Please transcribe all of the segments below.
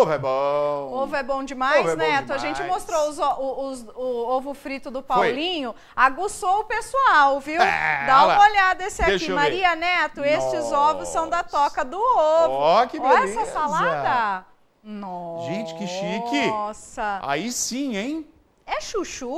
Ovo é bom. Ovo é bom demais, ovo é bom Neto. Demais. A gente mostrou os, os, o ovo frito do Paulinho, Foi. aguçou o pessoal, viu? É, Dá uma olhada esse aqui. Maria Neto, Nossa. estes ovos são da toca do ovo. Ó, oh, que beleza. Olha essa salada. Nossa. Gente, que chique. Nossa. Aí sim, hein? É chuchu?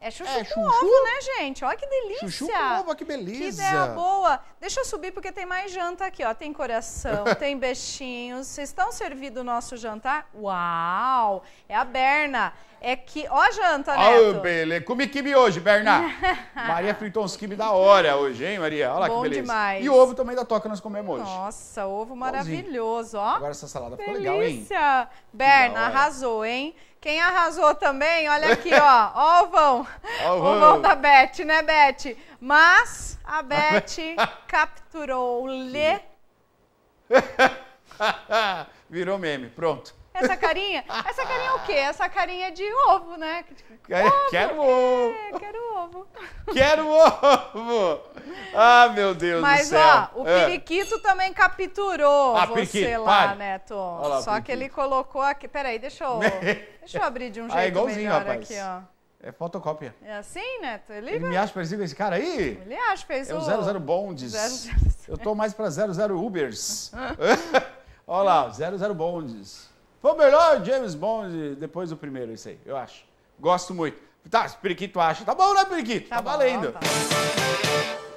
É chuchu, é, com ovo, né, gente? Olha que delícia. Chuchu com ovo, que beleza. Que ideia boa. Deixa eu subir porque tem mais janta aqui, ó. Tem coração, tem beijinhos. Vocês estão servindo o nosso jantar? Uau! É a Berna. É que... Ó a janta, né? Ó, beleza. Comi quibe hoje, Berna. Maria fritou uns quibe da hora hoje, hein, Maria? Olha lá que beleza. demais. E ovo também da Toca nós comemos hoje. Nossa, ovo maravilhoso, ó. Agora essa salada delícia. ficou legal, hein? Delícia. Berna, arrasou, hein? Quem arrasou também, olha aqui, ó. Ó o vão. Ó o vão. O vão da Beth, né, Beth? Mas a Beth capturou. Lê. Virou meme, pronto. Essa carinha? Essa carinha é o quê? Essa carinha é de ovo, né? Tipo, é, ovo, quero ovo! É, quero ovo! Quero ovo! Ah, meu Deus Mas, do céu! Mas, ó, o ah. periquito é. também capturou ah, você periquito, lá, pare. né, Tom? Lá, Só periquito. que ele colocou aqui... Peraí, deixa eu, deixa eu abrir de um ah, é jeito ah, igualzinho, melhor rapaz. aqui, ó. É fotocópia. É assim, Neto? Ele, ele me acha parecido com esse cara aí? Ele acha, fez é o... É o 00 Bondes. 00... Eu tô mais pra 00 Ubers. Olha lá, 00 Bondes. Foi o melhor James Bond depois do primeiro, isso aí, eu acho. Gosto muito. Tá, Periquito acha. Tá bom, né, Periquito? Tá, tá valendo. tá.